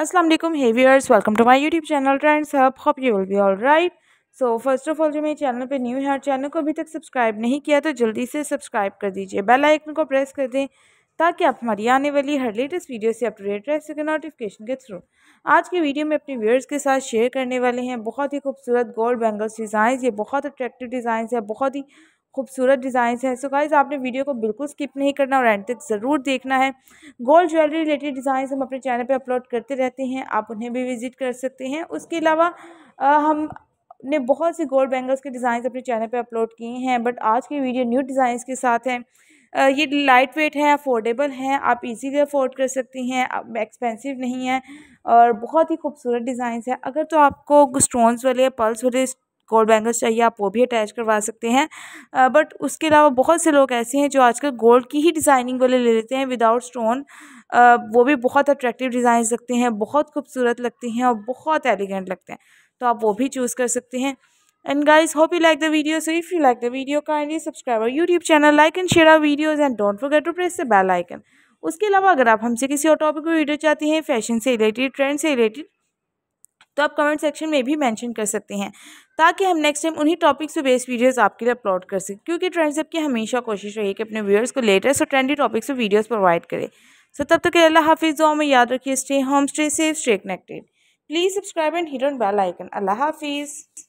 अस्सलाम वालेकुम hey viewers welcome to my YouTube channel trends hub hope you will be all right so first of all जो मेरे channel पे new है और चैनल को अभी तक सब्सक्राइब नहीं किया तो जल्दी से सब्सक्राइब कर दीजिए बेल आइकन को प्रेस कर दें ताकि आप हमारी आने वाली हर लेटेस्ट वीडियो से अपडेट रह सकें नोटिफिकेशन के थ्रू आज की वीडियो में अपने व्यूअर्स के साथ शेयर करने वाले हैं बहुत ही खूबसूरत गोल्ड बैंगल्स डिज़ाइन ये बहुत अट्रैक्टिव डिज़ाइन है बहुत ही खूबसूरत डिज़ाइंस है सो गाइज आपने वीडियो को बिल्कुल स्किप नहीं करना और एंड तक ज़रूर देखना है गोल्ड ज्वेलरी रिलेटेड डिज़ाइंस हम अपने चैनल पर अपलोड करते रहते हैं आप उन्हें भी विजिट कर सकते हैं उसके अलावा हम ने बहुत से गोल्ड बैंगल्स के डिज़ाइन अपने चैनल पर अपलोड किए हैं बट आज की वीडियो न्यू डिज़ाइंस के साथ हैं ये लाइट वेट है अफोर्डेबल हैं आप इजीली अफोर्ड कर सकती हैं एक्सपेंसिव नहीं है और बहुत ही खूबसूरत डिज़ाइंस है अगर तो आपको स्टोन्स वाले पल्स वाले गोल्ड बैंगल्स चाहिए आप वो भी अटैच करवा सकते हैं बट उसके अलावा बहुत से लोग ऐसे हैं जो आजकल गोल्ड की ही डिज़ाइनिंग वाले ले लेते हैं विदाउट स्टोन वो भी बहुत अट्रैक्टिव डिज़ाइन लगते हैं बहुत खूबसूरत लगते हैं और बहुत एलिगेंट लगते हैं तो आप वो भी चूज़ कर सकते हैं and guys hope you like the video so if you like the video kindly subscribe our YouTube channel like and share our videos and don't forget to press the bell icon उसके अलावा अगर आप हमसे किसी और topic पर video चाहते हैं फैशन से रिलेटेड ट्रेंड से रिलेटेड तो आप कमेंट सेक्शन में भी मेंशन कर सकते हैं ताकि हम नेक्स्ट टाइम उन्हीं टॉपिक्स पर बेस्ड वीडियोस आपके लिए अपलोड कर सकें क्योंकि ट्रेंड्स की हमेशा कोशिश रही कि अपने व्यूअर्स को लेटेस्ट और ट्रेंडी टॉपिक्स पर वीडियोज़ प्रोवाइड करें सो तब तक अल्लाह हाफिज़ दो में याद रखिए stay home stay safe stay connected please subscribe and hit on bell icon अल्लाह हाफिज़